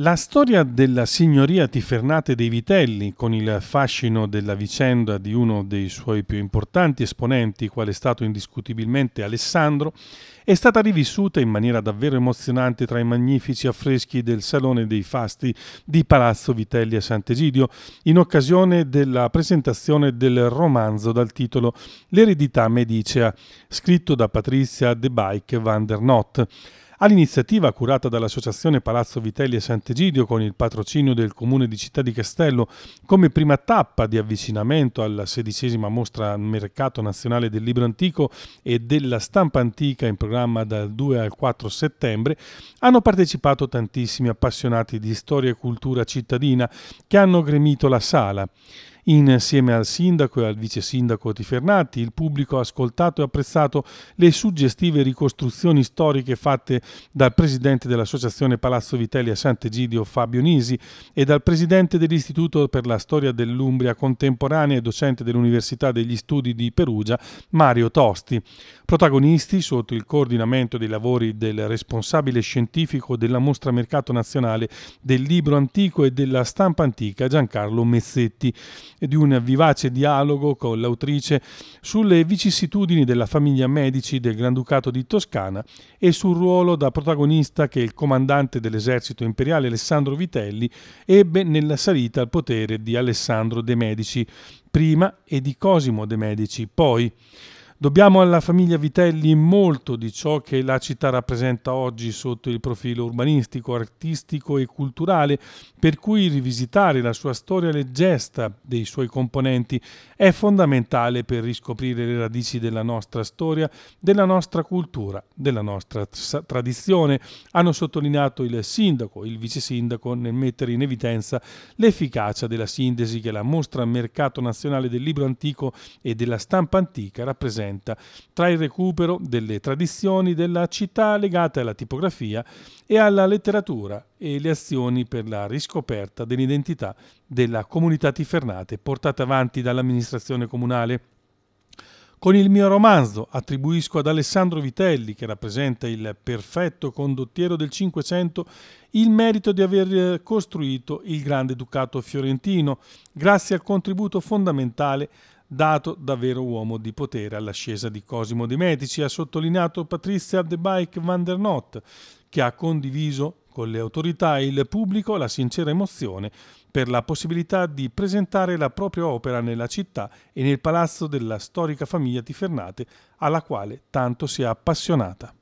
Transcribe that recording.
La storia della signoria Tifernate dei Vitelli, con il fascino della vicenda di uno dei suoi più importanti esponenti, quale è stato indiscutibilmente Alessandro, è stata rivissuta in maniera davvero emozionante tra i magnifici affreschi del Salone dei Fasti di Palazzo Vitelli a Sant'Egidio, in occasione della presentazione del romanzo dal titolo L'eredità medicea, scritto da Patrizia De Bike van der Not. All'iniziativa curata dall'Associazione Palazzo Vitelli e Sant'Egidio con il patrocinio del Comune di Città di Castello come prima tappa di avvicinamento alla sedicesima mostra Mercato Nazionale del Libro Antico e della Stampa Antica in programma dal 2 al 4 settembre, hanno partecipato tantissimi appassionati di storia e cultura cittadina che hanno gremito la sala. Insieme al sindaco e al vice sindaco di Fernati, il pubblico ha ascoltato e apprezzato le suggestive ricostruzioni storiche fatte dal presidente dell'Associazione Palazzo Vitelli a Sant'Egidio Fabio Nisi e dal presidente dell'Istituto per la Storia dell'Umbria Contemporanea e docente dell'Università degli Studi di Perugia Mario Tosti. Protagonisti, sotto il coordinamento dei lavori del responsabile scientifico della Mostra Mercato Nazionale del Libro Antico e della Stampa Antica Giancarlo Mezzetti, e di un vivace dialogo con l'autrice sulle vicissitudini della famiglia Medici del Granducato di Toscana e sul ruolo da protagonista che il comandante dell'esercito imperiale Alessandro Vitelli ebbe nella salita al potere di Alessandro de Medici prima e di Cosimo de Medici poi. Dobbiamo alla famiglia Vitelli molto di ciò che la città rappresenta oggi sotto il profilo urbanistico, artistico e culturale, per cui rivisitare la sua storia leggesta dei suoi componenti è fondamentale per riscoprire le radici della nostra storia, della nostra cultura, della nostra tradizione, hanno sottolineato il sindaco e il vice sindaco nel mettere in evidenza l'efficacia della sintesi che la mostra Mercato Nazionale del Libro Antico e della Stampa Antica rappresenta 1930, tra il recupero delle tradizioni della città legate alla tipografia e alla letteratura e le azioni per la riscoperta dell'identità della comunità tifernate portate avanti dall'amministrazione comunale. Con il mio romanzo attribuisco ad Alessandro Vitelli, che rappresenta il perfetto condottiero del Cinquecento, il merito di aver eh, costruito il grande ducato fiorentino, grazie al contributo fondamentale dato davvero uomo di potere all'ascesa di Cosimo De Medici, ha sottolineato Patrizia De Bike van der Not, che ha condiviso con le autorità e il pubblico la sincera emozione per la possibilità di presentare la propria opera nella città e nel palazzo della storica famiglia Tifernate alla quale tanto si è appassionata.